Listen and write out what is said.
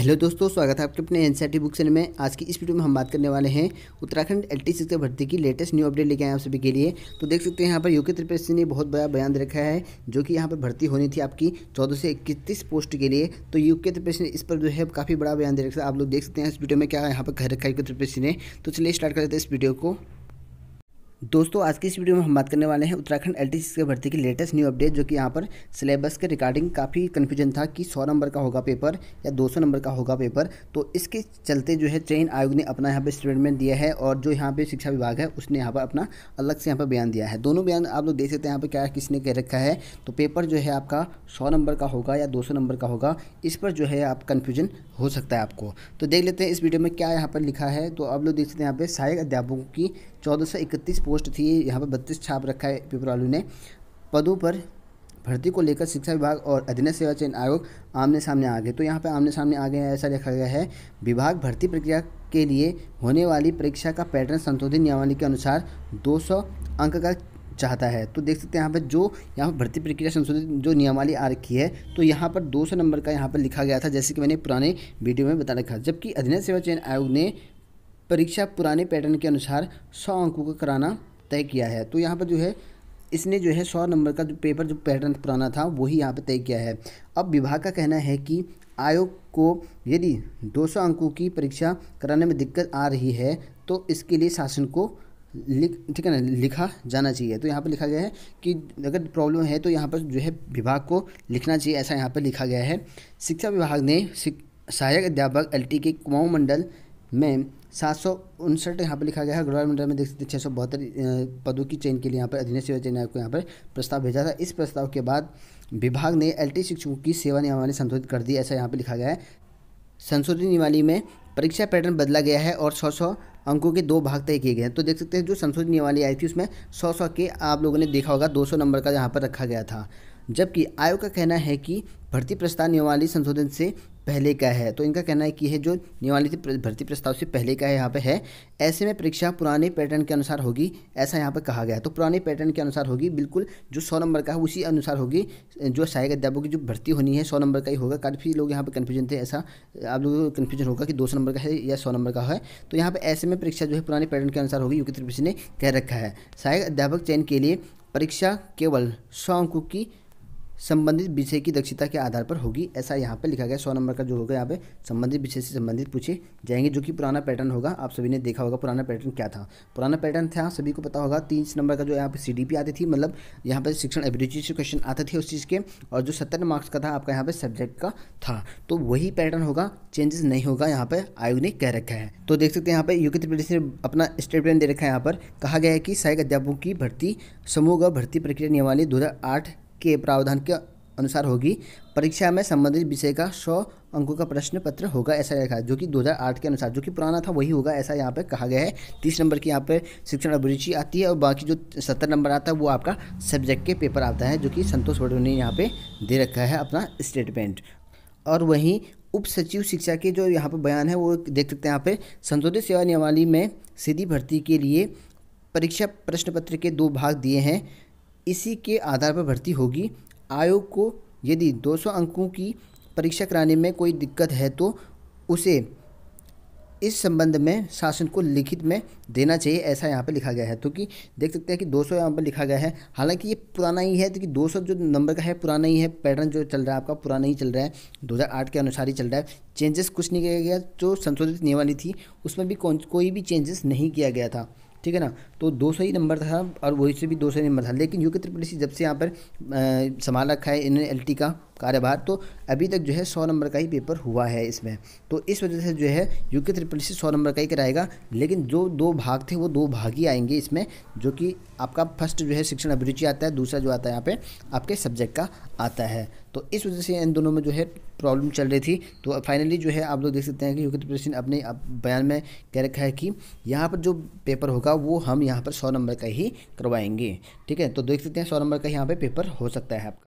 hello दोस्तों स्वागत है आपके अपने एनसीईआरटी बुक सेल में आज की इस वीडियो में हम बात करने वाले हैं उत्तराखंड एल टी से भर्ती की लेटेस्ट न्यू अपडेट लेके आए आप सभी के लिए तो देख सकते हैं यहाँ पर योगी त्रिपेश ने बहुत बड़ा बयान रखा है जो कि यहाँ पर भर्ती होनी थी आपकी चौदह से इकतीस पोस्ट के लिए तो योगी त्रिपेश ने इस पर जो है काफ़ी बड़ा बयान दे रखा है आप लोग देख सकते हैं इस वीडियो में क्या यहाँ पर कह रखा है योगी त्रिपेश ने तो चलिए स्टार्ट कर देते हैं इस वीडियो को दोस्तों आज की इस वीडियो में हम बात करने वाले हैं उत्तराखंड एल टी के भर्ती की लेटेस्ट न्यू अपडेट जो कि यहाँ पर सिलेबस के रिगार्डिंग काफ़ी कन्फ्यूजन था कि 100 नंबर का होगा पेपर या 200 नंबर का होगा पेपर तो इसके चलते जो है चयन आयोग ने अपना यहाँ पे स्टेटमेंट दिया है और जो यहाँ पे शिक्षा विभाग है उसने यहाँ पर अपना अलग से यहाँ पर बयान दिया है दोनों बयान आप लोग देख सकते हैं यहाँ पर क्या किसने कह रखा है तो पेपर जो है आपका सौ नंबर का होगा या दो नंबर का होगा इस पर जो है आप कन्फ्यूजन हो सकता है आपको तो देख लेते हैं इस वीडियो में क्या यहाँ पर लिखा है तो आप लोग देख सकते हैं यहाँ पर सहायक अध्यापकों की चौदह पोस्ट थी यहाँ पर बत्तीस छाप रखा है वालू ने पदों पर भर्ती को लेकर शिक्षा विभाग और अधीन सेवा चयन आयोग आमने सामने आ गए तो यहाँ पर आमने सामने आ गए ऐसा लिखा गया है विभाग भर्ती प्रक्रिया के लिए होने वाली परीक्षा का पैटर्न संशोधित नियमावली के अनुसार 200 अंक का चाहता है तो देख सकते हैं यहाँ पर जो यहाँ पर भर्ती प्रक्रिया संशोधित जो नियमावली आ रखी है तो यहाँ पर 200 नंबर का यहाँ पर लिखा गया था जैसे कि मैंने पुराने वीडियो में बता रखा जबकि अधीन सेवा चयन आयोग ने परीक्षा पुराने पैटर्न के अनुसार सौ अंकों का कराना तय किया है तो यहाँ पर जो है इसने जो है सौ नंबर का जो पेपर जो पैटर्न पुराना था वही यहाँ पर तय किया है अब विभाग का कहना है कि आयोग को यदि 200 अंकों की परीक्षा कराने में दिक्कत आ रही है तो इसके लिए शासन को लिख ठीक है ना लिखा जाना चाहिए तो यहाँ पर लिखा गया है कि अगर प्रॉब्लम है तो यहाँ पर जो है विभाग को लिखना चाहिए ऐसा यहाँ पर लिखा गया है शिक्षा विभाग ने सहायक अध्यापक एल के कुमाऊँ मंडल में सात सौ उनसठ यहाँ पर लिखा गया है अग्रवाल मंडल में देख सकते छः सौ बहत्तर पदों की चयन के लिए यहाँ पर अधीन सेवा चयन आयोग को यहाँ पर प्रस्ताव भेजा था इस प्रस्ताव के बाद विभाग ने टी शिक्षकों की सेवा नियमावली संशोधित कर दी ऐसा यहाँ पर लिखा गया है संशोधित नियमावली में परीक्षा पैटर्न बदला गया है और सौ सौ अंकों के दो भाग तय किए गए हैं तो देख सकते हैं जो संशोधित नियमावली आई थी उसमें सौ सौ के आप लोगों ने देखा होगा दो सौ नंबर का यहाँ पर रखा गया था जबकि आयोग का कहना है कि भर्ती प्रस्ताव नियमावली संशोधन से पहले का है तो इनका कहना है कि यह जो नियमावली भर्ती प्रस्ताव से पहले का है यहाँ पे है ऐसे में परीक्षा पुराने पैटर्न के अनुसार होगी ऐसा यहाँ पर कहा गया है तो पुराने पैटर्न के अनुसार होगी बिल्कुल जो सौ नंबर का है उसी अनुसार होगी जो सहायक अध्यापक की जो भर्ती होनी है सौ नंबर का ही होगा काफ़ी लोग यहाँ पर कन्फ्यूजन थे ऐसा आप लोगों को कन्फ्यूजन होगा कि दो नंबर का है या सौ नंबर का है तो यहाँ पर ऐसे में परीक्षा जो है पुराने पैटर्न के अनुसार होगी यूके त्रिपुरी ने कह रखा है सहायक अध्यापक चयन के लिए परीक्षा केवल सौ अंकों की संबंधित विषय की दक्षता के आधार पर होगी ऐसा यहाँ पे लिखा गया सौ नंबर का जो होगा यहाँ पे संबंधित विषय से संबंधित पूछे जाएंगे जो कि पुराना पैटर्न होगा आप सभी ने देखा होगा पुराना पैटर्न क्या था पुराना पैटर्न था सभी को पता होगा तीन नंबर का जो यहाँ पे सी आती थी मतलब यहाँ पर शिक्षण एबिलिटी से क्वेश्चन आते थे उस चीज़ के और जो सत्तर मार्क्स का था आपका यहाँ पे सब्जेक्ट का था तो वही पैटर्न होगा चेंजेस नहीं होगा यहाँ पर आयोग ने कह रखा है तो देख सकते हैं यहाँ पर यूके प्रदेश ने अपना स्टेटमेंट दे रखा है यहाँ पर कहा गया है कि सहायक अध्यापकों की भर्ती समूह भर्ती प्रक्रिया नियमावली दो के प्रावधान के अनुसार होगी परीक्षा में संबंधित विषय का सौ अंकों का प्रश्न पत्र होगा ऐसा लिखा है जो कि 2008 के अनुसार जो कि पुराना था वही होगा ऐसा यहाँ पे कहा गया है तीस नंबर की यहाँ पे शिक्षण अभिरुचि आती है और बाकी जो सत्तर नंबर आता है वो आपका सब्जेक्ट के पेपर आता है जो कि संतोष वर्डो ने यहाँ पे दे रखा है अपना स्टेटमेंट और वहीं उप सचिव शिक्षा के जो यहाँ पर बयान है वो देख सकते हैं यहाँ पर संशोधित सेवा नियमावली में सीधी भर्ती के लिए परीक्षा प्रश्न पत्र के दो भाग दिए हैं इसी के आधार पर भर्ती होगी आयोग को यदि 200 अंकों की परीक्षा कराने में कोई दिक्कत है तो उसे इस संबंध में शासन को लिखित में देना चाहिए ऐसा यहाँ पर लिखा गया है तो कि देख सकते हैं कि 200 सौ यहाँ पर लिखा गया है हालांकि ये पुराना ही है तो कि 200 जो नंबर का है पुराना ही है पैटर्न जो चल रहा है आपका पुराना ही चल रहा है 2008 के अनुसार ही चल रहा है चेंजेस कुछ नहीं किया गया जो संशोधित नियमाली थी उसमें भी कोई भी चेंजेस नहीं किया गया था ठीक है ना तो दो सही नंबर था और वही से भी दो सही नंबर था लेकिन यू के त्रिपुटी जब से यहाँ पर संभाल रखा है इन्होंने एल का कार्यभार तो अभी तक जो है सौ नंबर का ही पेपर हुआ है इसमें तो इस वजह से जो है यू के सी सौ नंबर का ही कराएगा लेकिन जो दो भाग थे वो दो भाग ही आएंगे इसमें जो कि आपका फर्स्ट जो है शिक्षण अभिरुचि आता है दूसरा जो आता है यहाँ पे आपके सब्जेक्ट का आता है तो इस वजह से इन दोनों में जो है प्रॉब्लम चल रही थी तो फाइनली जो है आप लोग देख सकते हैं कि योगित प्रसिन अपने बयान में कह रखा है कि यहाँ पर जो पेपर होगा वो हम यहाँ पर सौ नंबर का ही करवाएंगे ठीक है तो देख सकते हैं सौ नंबर का यहाँ पर पेपर हो सकता है आपका